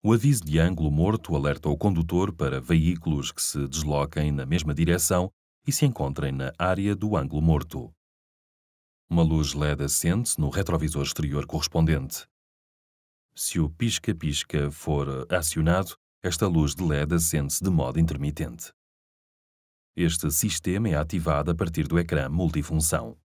O aviso de ângulo morto alerta o condutor para veículos que se desloquem na mesma direção e se encontrem na área do ângulo morto. Uma luz LED acende-se no retrovisor exterior correspondente. Se o pisca-pisca for acionado, esta luz de LED acende-se de modo intermitente. Este sistema é ativado a partir do ecrã multifunção.